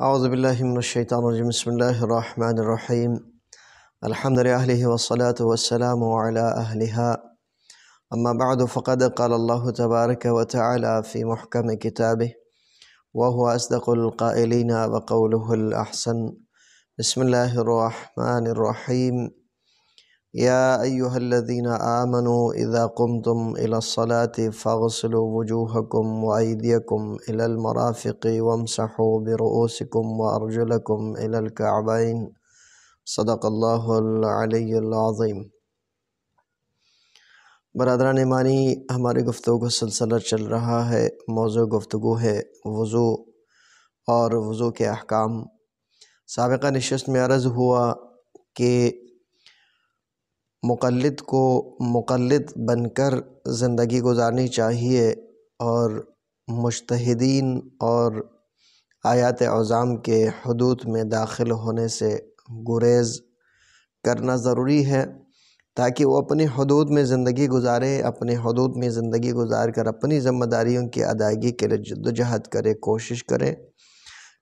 أعوذ بالله من الشيطان الرجيم بسم الله الرحمن الرحيم الحمد لله والصلاة والسلام على أهلها أما بعد فقد قال الله تبارك وتعالى في محكم كتابه وهو أصدق القائلين وقوله الأحسن بسم الله الرحمن الرحيم يا أيها الذين آمنوا إذا قمتم إلى الصلاة فاغسلوا وجوهكم وأيديكم إلى المرافق وامسحوا برؤوسكم وأرجلكم إلى الكعبين صدق الله العلي العظيم बरदरान मानी हमारी गुफ्तु का सिलसिला चल रहा है मौजू गुफ्तु है वज़ू और वज़ू के अहकाम सबका नशस्त में अर्ज़ हुआ कि मुकलद को मुकलद बनकर ज़िंदगी गुज़ारनी चाहिए और मुश्तिन और आयात अज़ाम के हदूद में दाखिल होने से गुरेज़ करना ज़रूरी है ताकि वो अपनी हदूद में ज़िंदगी गुजारे अपने हदूद में ज़िंदगी गुजार कर अपनी ज़िम्मेदारियों की अदायगी के लिए जद्दोजहद करे कोशिश करे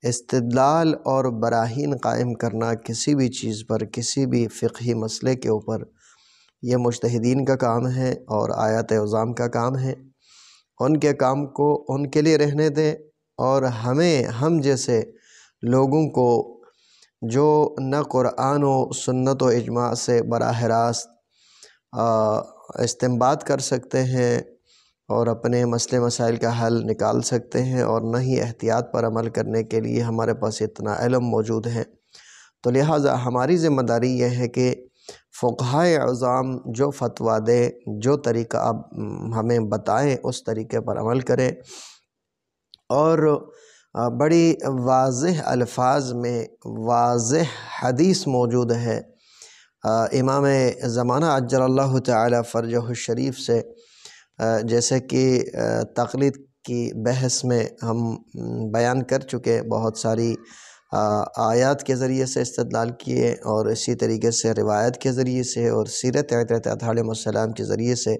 इस्तदलाल और बराहीन कायम करना किसी भी चीज़ पर किसी भी फ़िकी मसले के ऊपर ये मुजतहिदीन का काम है और आयात उज़ाम का काम है उनके काम को उनके लिए रहने दें और हमें हम जैसे लोगों को जो न क़ुरान सन्नत सुन्नत व इजमा से बराह रास्त इस्तेमाल कर सकते हैं और अपने मसले मसाइल का हल निकाल सकते हैं और न ही एहतियात पर अमल करने के लिए हमारे पास इतना इलम मौजूद है तो लिहाजा हमारी ज़िम्मेदारी यह है कि फ़ुक़हा अज़ाम जो फ़तवा दे जो तरीका आप हमें बताएं उस तरीके पर अमल करें और बड़ी वाज़ह अल्फाज में वाज हदीस मौजूद है इमाम ज़माना अजल्ला ताली शरीफ से जैसे कि तकलीद की बहस में हम बयान कर चुके बहुत सारी आयात के ज़रिए से इस्तदलाल किए और इसी तरीके से रिवायत के ज़रिए से और सीरत हजरत के ज़रिए से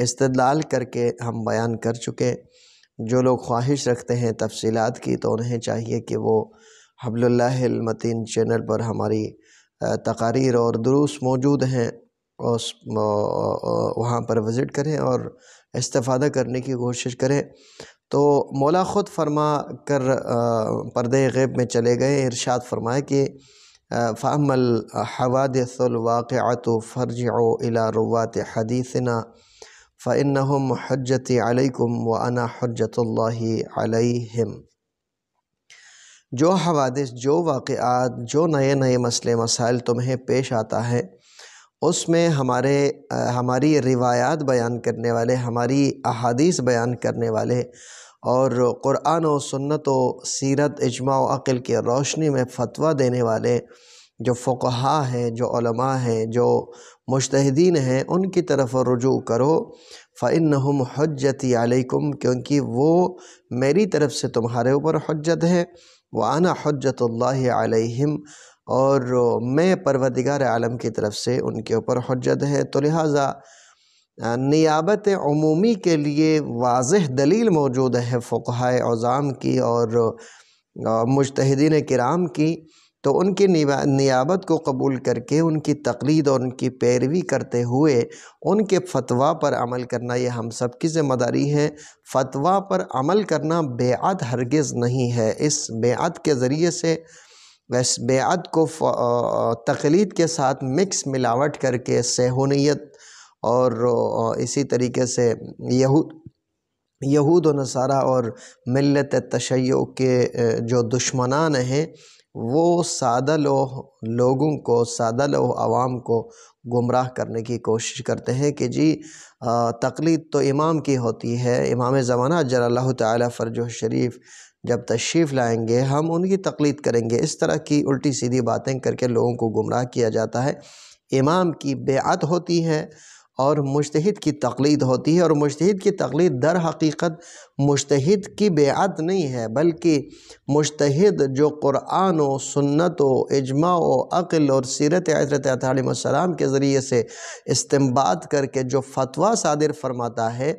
इस्तदलाल करके हम बयान कर चुके जो लोग ख्वाहिश रखते हैं तफसीलात की तो उन्हें चाहिए कि वो हबलमतिन चैनल पर हमारी तकारीर और दुरूस मौजूद हैं उस वहाँ पर विज़िट करें और इस्तफ़ादा करने की कोशिश करें तो मौला ख़ुद फरमा कर पर्दे गैब में चले गए इरशाद फरमाए कि फ़ामल हवादसलवाक़ात फ़र्ज अला रवात हदीसना फ़िनहम हजत अलैकुम व अना हजतम जो हवादिस जो वाक़ात जो नए नए मसले मसाइल तुम्हें पेश आता है उसमें हमारे हमारी रिवायात बयान करने वाले हमारी अहादीस बयान करने वाले और क़ुरान और सुन्नत व सीरत इजमा अक़ल की रोशनी में फ़तवा देने वाले जो फ़ुकहा हैं जो हैं जो मुश्तिन हैं उनकी तरफ रुजू करो फ़िन हजत आलकुम क्योंकि वो मेरी तरफ़ से तुम्हारे ऊपर हजत है वाना हजतल्ल आलहिम और मैं परवदिगार आलम की तरफ से उनके ऊपर हजत है तो लिहाजा नियाबत अमूमी के लिए वाज दलील मौजूद है फ़ुकाए अज़ाम की और मुजतहदीन कराम की तो उनकी नियाबत को कबूल करके उनकी तकलीद और उनकी पैरवी करते हुए उनके फतवा पर अमल करना ये हम सब की ज़िम्मेदारी है फतवा पर अमल करना बेअत हरगज़ नहीं है इस बेअत के ज़रिए से वसबेअत को तकलीद के साथ मिक्स मिलावट करके सहूनीत और इसी तरीके से यहूद यहूद नसारा और मिलत तशैय के जो दुश्मनान हैं वो सादा लो लोगों को सादा लो आवाम को गुमराह करने की कोशिश करते हैं कि जी तकलीद तो इमाम की होती है इमाम ज़माना जल्ला तफरज शरीफ जब तशरीफ़ लाएंगे हम उनकी तकलीद करेंगे इस तरह की उल्टी सीधी बातें करके लोगों को गुमराह किया जाता है इमाम की बेअत होती है और मुश्तहिद की तकलीद होती है और मुश्तहिद की तकलीद दर हकीकत मुश्तहिद की बेअत नहीं है बल्कि मुश्तहिद जो क़ुरान व सुन्नत व इजमा व अक़ल और सीरत हजरत आतम के ज़रिए से इस्तेमाल करके जो फतवा सादिर फरमाता है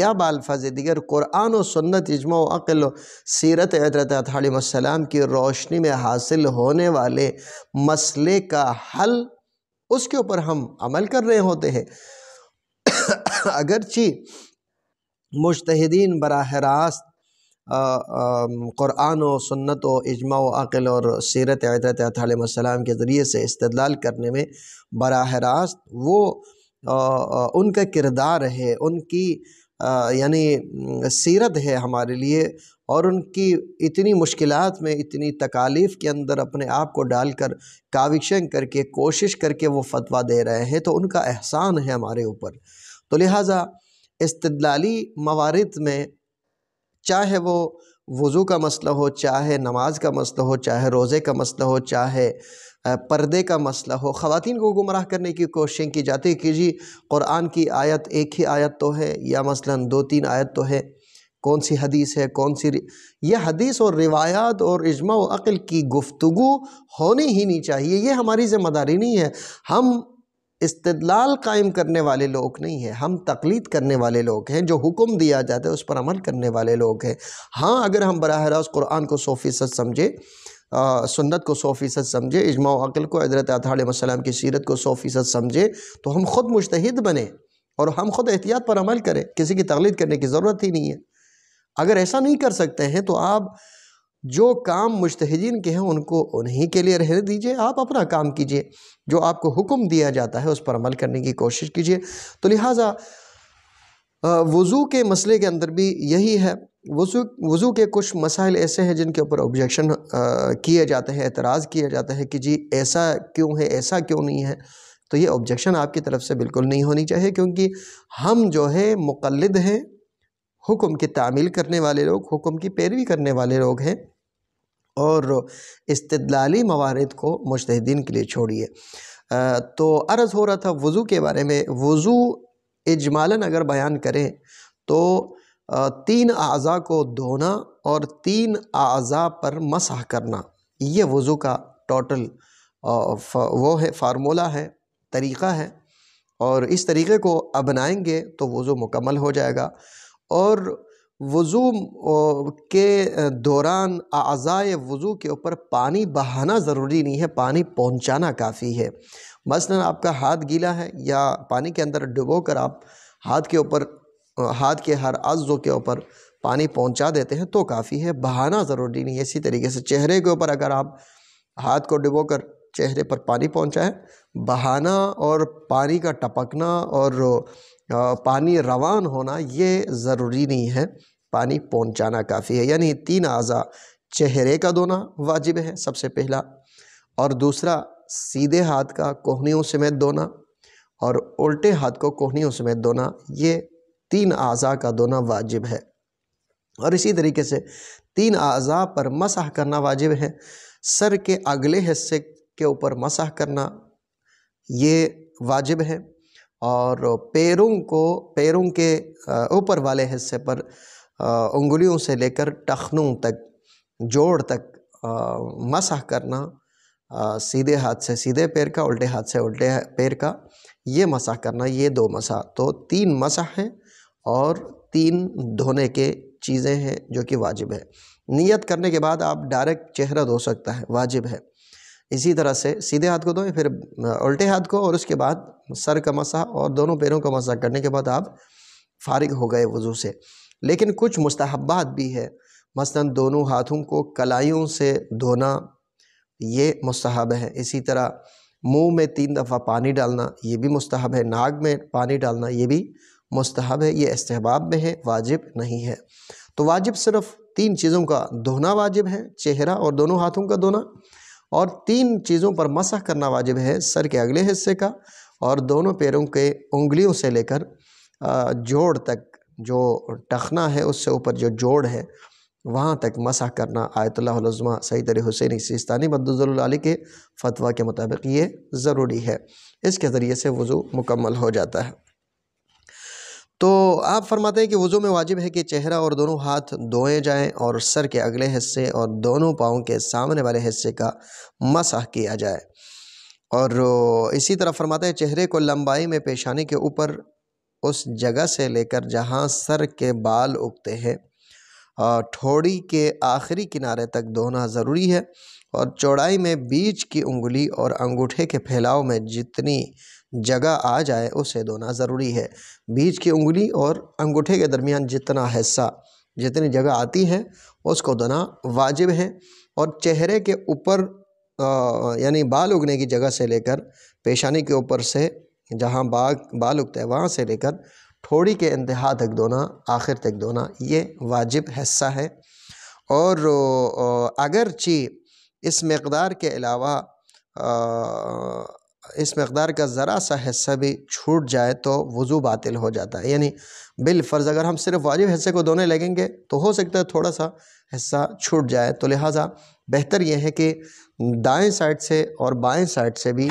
या फज दिगर क़ुरान व सुन्नत इजमा व अक़ल सीरत हजरत आतम की रोशनी में हासिल होने वाले मसले का हल उसके ऊपर हम अमल कर रहे होते हैं अगरचि मुश्तदीन बरह रास्त क़ुरान व सुन्नत व इजमा अक़ल और सीरत हजरत अतम के ज़रिए से इस्तलाल करने में बरह रास्त वो आ, उनका किरदार है उनकी यानी सीरत है हमारे लिए और उनकी इतनी मुश्किलात में इतनी तकालीफ़ के अंदर अपने आप को डालकर काविशें करके कोशिश करके वो फतवा दे रहे हैं तो उनका एहसान है हमारे ऊपर तो लिहाजा इस्तलाली मवारद में चाहे वो वज़ू का मसला हो चाहे नमाज का मसला हो चाहे रोज़े का मसला हो चाहे पर्दे का मसला हो ख़वान को गुमराह करने की कोशिशें की जाती है कि जी कुरान की आयत एक ही आयत तो है या मसलन दो तीन आयत तो है कौन सी हदीस है कौन सी यह हदीस और रिवायात और इजमा अक़ल की गुफ्तु होनी ही नहीं चाहिए ये हमारी ज़िम्मेदारी नहीं है हम इस्तदलाल कायम करने वाले लोग नहीं हैं हम तकलीद करने वाले लोग हैं जो हुक्म दिया जाता है उस पर अमल करने वाले लोग हैं हाँ अगर हम बरह रास्त कुरान को सौ फ़ीसद समझे आ, सुन्नत को सौ फ़ीसद समझे इजमा अक़ल को हजरत वसलम की सीरत को सौ फ़ीसद समझे तो हम ख़ुद मुश्तद बने और हम ख़ुद एहतियात पर अमल करें किसी की तकलीद करने की ज़रूरत ही नहीं है अगर ऐसा नहीं कर सकते हैं तो आप जो काम मुश्तहिदीन के हैं उनको उन्हीं के लिए रहने दीजिए आप अपना काम कीजिए जो आपको हुक्म दिया जाता है उस पर अमल करने की कोशिश कीजिए तो लिहाजा वज़ू के मसले के अंदर भी यही है वज़ू वज़ू के कुछ मसाइल ऐसे हैं जिनके ऊपर ऑब्जेक्शन किए जाते हैं एतराज़ किया जाता है कि जी ऐसा क्यों है ऐसा क्यों नहीं है तो ये ऑब्जेक्शन आपकी तरफ से बिल्कुल नहीं होनी चाहिए क्योंकि हम जो है मुकलद हैं हुक्म की तामील करने वाले लोग हुक्म की पैरवी करने वाले लोग हैं और इस्तलाली मवारद को मुश्तिन के लिए छोड़िए तो अर्ज़ हो रहा था वज़ू के बारे में वज़ू इजमालन अगर बयान करें तो तीन अज़ा को धोना और तीन अज़ा पर मसह करना ये वज़ू का टोटल वो है फार्मूला है तरीक़ा है और इस तरीक़े को अपनाएंगे तो वज़ू मुकम्मल हो जाएगा और वज़ू के दौरान अज़ाए वज़ू के ऊपर पानी बहाना ज़रूरी नहीं है पानी पहुंचाना काफ़ी है मसलन आपका हाथ गीला है या पानी के अंदर डुबो कर आप हाथ के ऊपर हाथ के हर अज़ों के ऊपर पानी पहुंचा देते हैं तो काफ़ी है बहाना ज़रूरी नहीं है इसी तरीके से चेहरे के ऊपर अगर आप हाथ को डुबो कर चेहरे पर पानी पहुँचाएँ बहाना और पानी का टपकना और पानी रवान होना ये ज़रूरी नहीं है पानी पहुंचाना काफ़ी है यानी तीन अज़ा चेहरे का धोना वाजिब है सबसे पहला और दूसरा सीधे हाथ का कोहनियों समेत धोना और उल्टे हाथ को कोहनियों समेत धोना ये तीन अज़ा का धोना वाजिब है और इसी तरीके से तीन अज़ा पर मसाह करना वाजिब है सर के अगले हिस्से के ऊपर मसाह करना ये वाजिब है और पैरों को पैरों के ऊपर वाले हिस्से पर उंगलियों से लेकर टखनों तक जोड़ तक मसह करना आ, सीधे हाथ से सीधे पैर का उल्टे हाथ से उल्टे पैर का ये मसा करना ये दो मसह तो तीन मसह हैं और तीन धोने के चीज़ें हैं जो कि वाजिब है नियत करने के बाद आप डायरेक्ट चेहरा धो सकता है वाजिब है इसी तरह से सीधे हाथ को धोएं फिर उल्टे हाथ को और उसके बाद सर का मसा और दोनों पैरों का मसा करने के बाद आप फारिग हो गए वज़ू से लेकिन कुछ मुस्तहबात भी है मसलन दोनों हाथों को कलाइयों से धोना ये मुस्तहब है इसी तरह मुंह में तीन दफ़ा पानी डालना ये भी मुस्तहब है नाक में पानी डालना ये भी मुस्तहब है ये इसतहबाब में है वाजिब नहीं है तो वाजिब सिर्फ़ तीन चीज़ों का धोना वाजिब है चेहरा और दोनों हाथों का धोना और तीन चीज़ों पर मसह करना वाजिब है सर के अगले हिस्से का और दोनों पैरों के उंगलियों से लेकर जोड़ तक जो टखना है उससे ऊपर जो जोड़ है वहाँ तक मसह करना आयतुल्लाज़मा सईद अली हुसैन सिस्तानी मदुल्लाली के फतवा के मुताबिक ये ज़रूरी है इसके ज़रिए से वज़ू मुकम्मल हो जाता है तो आप फरमाते हैं कि वज़ू में वाजिब है कि चेहरा और दोनों हाथ धोए जाएं और सर के अगले हिस्से और दोनों पाँव के सामने वाले हिस्से का मसह किया जाए और इसी तरह फरमाते हैं चेहरे को लंबाई में पेशानी के ऊपर उस जगह से लेकर जहाँ सर के बाल उगते हैं ठोड़ी के आखिरी किनारे तक धोना ज़रूरी है और चौड़ाई में बीच की उंगली और अंगूठे के फैलाव में जितनी जगह आ जाए उसे धोना ज़रूरी है बीज की उंगली और अंगूठे के दरमियान जितना हिस्सा जितनी जगह आती है उसको धोना वाजिब है और चेहरे के ऊपर यानी बाल उगने की जगह से लेकर पेशानी के ऊपर से जहाँ बाग बाल उगता है वहाँ से लेकर थोड़ी के इंतहा तक धोना आखिर तक धोना ये वाजिब हिस्सा है और अगरची इस मकदार के अलावा इस मकदार का ज़रा सा हिस्सा भी छूट जाए तो वज़ू बातिल हो जाता है यानी बिलफ़र्ज़ अगर हम सिर्फ वाजिब हिस्से को धोने लगेंगे तो हो सकता है थोड़ा सा हिस्सा छूट जाए तो लिहाजा बेहतर यह है कि दाएं साइड से और बाएं साइड से भी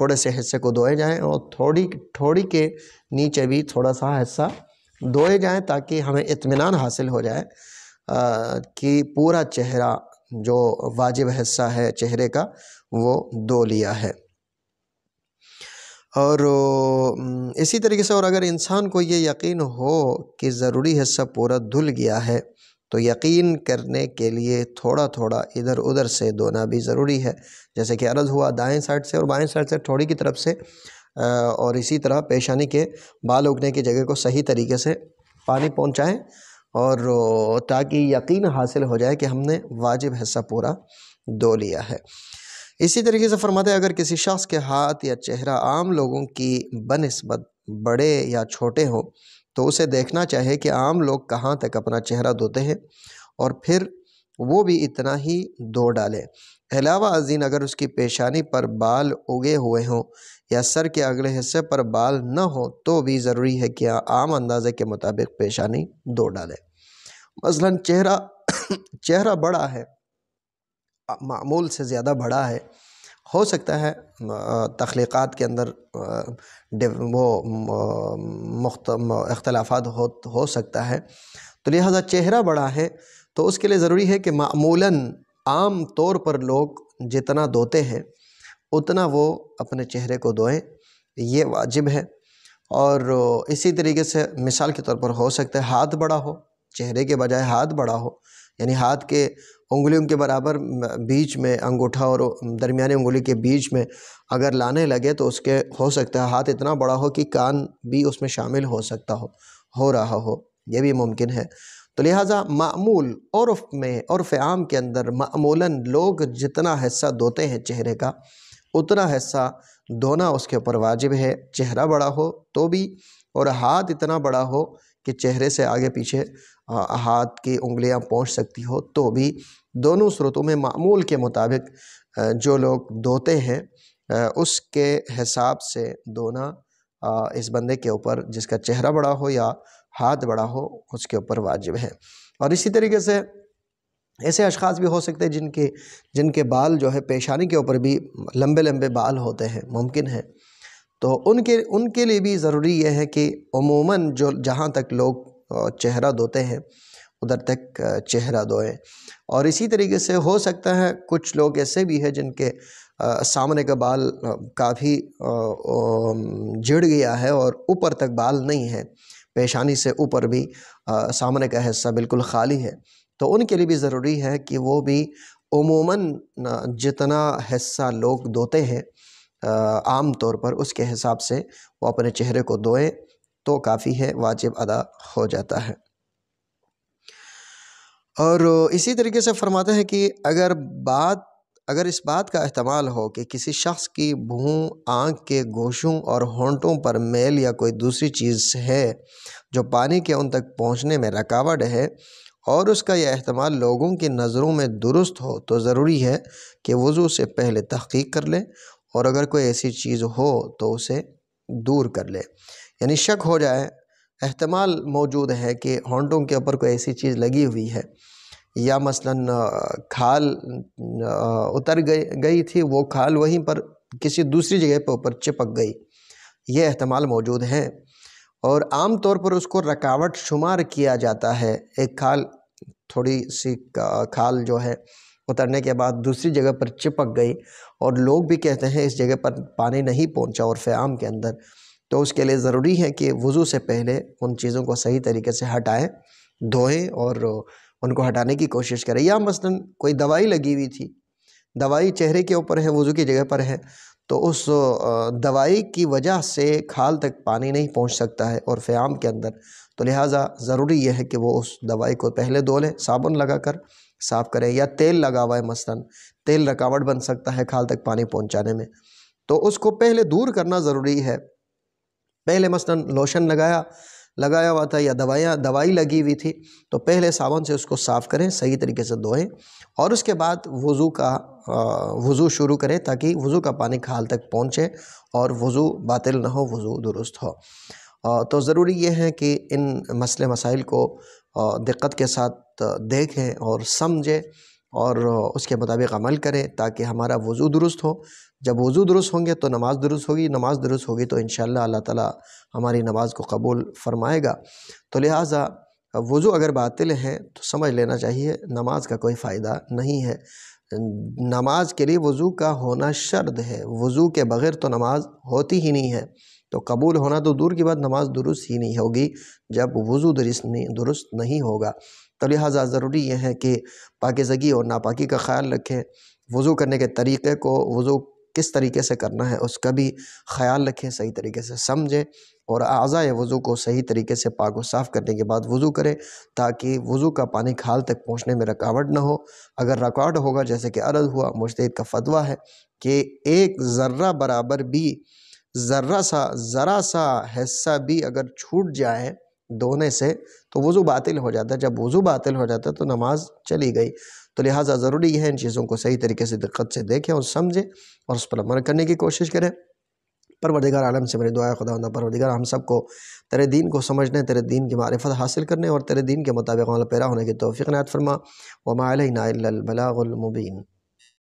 थोड़े से हिस्से को धोए जाएं और थोड़ी थोड़ी के नीचे भी थोड़ा सा हिस्सा धोए जाएँ ताकि हमें इतमान हासिल हो जाए कि पूरा चेहरा जो वाजिब हिस्सा है चेहरे का वो धो लिया है और इसी तरीके से और अगर इंसान को ये यकीन हो कि ज़रूरी हिस्सा पूरा धुल गया है तो यकीन करने के लिए थोड़ा थोड़ा इधर उधर से धोना भी ज़रूरी है जैसे कि अर्ज़ हुआ दाएं साइड से और बाएं साइड से थोड़ी की तरफ से और इसी तरह पेशानी के बाल उगने की जगह को सही तरीके से पानी पहुँचाएँ और ताकि यकीन हासिल हो जाए कि हमने वाजिब हिस्सा पूरा धो लिया है इसी तरीके से फरमाते अगर किसी शख्स के हाथ या चेहरा आम लोगों की बनस्बत बड़े या छोटे हों तो उसे देखना चाहिए कि आम लोग कहाँ तक अपना चेहरा धोते हैं और फिर वो भी इतना ही धो डाले अलावा अजीन अगर उसकी पेशानी पर बाल उगे हुए हों या सर के अगले हिस्से पर बाल न हो तो भी ज़रूरी है कि आम अंदाजे के मुताबिक पेशानी धो डाले मसलन चेहरा चेहरा बड़ा है मामूल से ज़्यादा बढ़ा है हो सकता है तख्लीक़ात के अंदर वो अख्तलाफा हो हो सकता है तो लिहाजा चेहरा बड़ा है तो उसके लिए ज़रूरी है कि मामूला आम तौर पर लोग जितना धोते हैं उतना वो अपने चेहरे को धोएं ये वाजिब है और इसी तरीके से मिसाल के तौर पर हो सकता है हाथ बड़ा हो चेहरे के बजाय हाथ बड़ा हो यानी हाथ के उंगलियों के बराबर बीच में अंगूठा और दरमिया उंगली के बीच में अगर लाने लगे तो उसके हो सकता है हाथ इतना बड़ा हो कि कान भी उसमें शामिल हो सकता हो हो रहा हो यह भी मुमकिन है तो लिहाजा मामूल और में और आम के अंदर मामूला लोग जितना हिस्सा धोते हैं चेहरे का उतना हिस्सा धोना उसके ऊपर वाजिब है चेहरा बड़ा हो तो भी और हाथ इतना बड़ा हो कि चेहरे से आगे पीछे हाथ की उंगलियां पहुंच सकती हो तो भी दोनों स्रोतों में मामूल के मुताबिक जो लोग धोते हैं उसके हिसाब से धोना इस बंदे के ऊपर जिसका चेहरा बड़ा हो या हाथ बड़ा हो उसके ऊपर वाजिब है और इसी तरीके से ऐसे अशखाज भी हो सकते हैं जिनके जिनके बाल जो है पेशानी के ऊपर भी लंबे लंबे बाल होते हैं मुमकिन है तो उनके उनके लिए भी ज़रूरी यह है कि अमूमन जो जहाँ तक लोग चेहरा धोते हैं उधर तक चेहरा धोए और इसी तरीके से हो सकता है कुछ लोग ऐसे भी हैं जिनके सामने का बाल काफ़ी जिड़ गया है और ऊपर तक बाल नहीं है पेशानी से ऊपर भी सामने का हिस्सा बिल्कुल खाली है तो उनके लिए भी ज़रूरी है कि वो भी उमूमन जितना हिस्सा लोग धोते हैं आम तौर पर उसके हिसाब से वो अपने चेहरे को धोएं तो काफ़ी है वाजिब अदा हो जाता है और इसी तरीके से फरमाते हैं कि अगर बात अगर इस बात का अहतमाल हो कि किसी शख्स की भूँ आँख के गोशों और होंटों पर मेल या कोई दूसरी चीज़ है जो पानी के उन तक पहुँचने में रकावट है और उसका यह अहतमाल लोगों की नज़रों में दुरुस्त हो तो ज़रूरी है कि वज़ू से पहले तहकीक कर लें और अगर कोई ऐसी चीज़ हो तो उसे दूर कर ले यानी शक हो जाए अहतमाल मौजूद है कि होंडों के ऊपर कोई ऐसी चीज़ लगी हुई है या मसलन खाल उतर गई गई थी वो खाल वहीं पर किसी दूसरी जगह पर ऊपर चिपक गई ये अहतमाल मौजूद है और आम तौर पर उसको रकावट शुमार किया जाता है एक खाल थोड़ी सी खाल जो है उतरने के बाद दूसरी जगह पर चिपक गई और लोग भी कहते हैं इस जगह पर पानी नहीं पहुंचा और फ़याम के अंदर तो उसके लिए ज़रूरी है कि वज़ू से पहले उन चीज़ों को सही तरीके से हटाएं धोएं और उनको हटाने की कोशिश करें या मसलन कोई दवाई लगी हुई थी दवाई चेहरे के ऊपर है वज़ू की जगह पर है तो उस दवाई की वजह से खाल तक पानी नहीं पहुंच सकता है और फ़याम के अंदर तो लिहाजा ज़रूरी यह है कि वो उस दवाई को पहले धो लें साबुन लगा कर साफ करें या तेल लगा हुआ है मसलन तेल रकावट बन सकता है खाल तक पानी पहुंचाने में तो उसको पहले दूर करना ज़रूरी है पहले मसलन लोशन लगाया लगाया हुआ था या दवाइयाँ दवाई लगी हुई थी तो पहले साबुन से उसको साफ़ करें सही तरीके से धोएं और उसके बाद वज़ू का वज़ू शुरू करें ताकि वज़ू का पानी खाल तक पहुँचे और वज़ू बातिल ना हो वज़ू दुरुस्त हो तो ज़रूरी यह है कि इन मसले मसाइल को दिक्कत के साथ देखें और समझें और उसके मुताबिक अमल करें ताकि हमारा वज़ू दुरुस्त हो जब वज़ू दुरुस्त होंगे तो नमाज़ दुरुस्त होगी नमाज़ दुरुस्त होगी तो इन अल्लाह ताला हमारी नमाज को कबूल फ़रमाएगा तो लिहाजा वज़ू अगर बातिल है तो समझ लेना चाहिए नमाज का कोई फ़ायदा नहीं है नमाज के लिए वज़ू का होना शर्द है वज़ू के बग़ैर तो नमाज होती ही नहीं है तो कबूल होना तो दूर की बात नमाज दुरुस्त ही नहीं होगी जब वज़ू दुरुस्त नहीं दुरुस्त नहीं होगा तो लिहाजा ज़रूरी यह है कि पाकिज़गी और नापाकी का ख्याल रखें वज़ू करने के तरीक़े को वज़ू किस तरीके से करना है उसका भी ख्याल रखें सही तरीके से समझें और आज़ाए वज़ू को सही तरीके से पाक व साफ़ करने के बाद वज़ू करें ताकि वज़ू का पानी खाल तक पहुँचने में रुकावट ना हो अगर रुकावट होगा जैसे कि अर्ज़ हुआ मुश्तद का फतवा है कि एक ज़र्रा बराबर भी ज़र्रा सा ज़रा सा हिस्सा भी अगर छूट जाए धोने से तो वज़ू बातिल हो जाता है जब वज़ू बातिल हो जाता है तो नमाज चली गई तो लिहाजा ज़रूरी है इन चीज़ों को सही तरीके से दिक्कत से देखें और समझें और उस पर अमल करने की कोशिश करें परवरदिगार आलम से मेरी दुआ खुदा परवरदिगार हम सब को तेरे दीन को समझने तेरे दीन की मारफत हासिल करने और तेरे दीन के मुताबिक पैरा होने की तोफ़ी नायत फरमा वमा अलबलामुबीन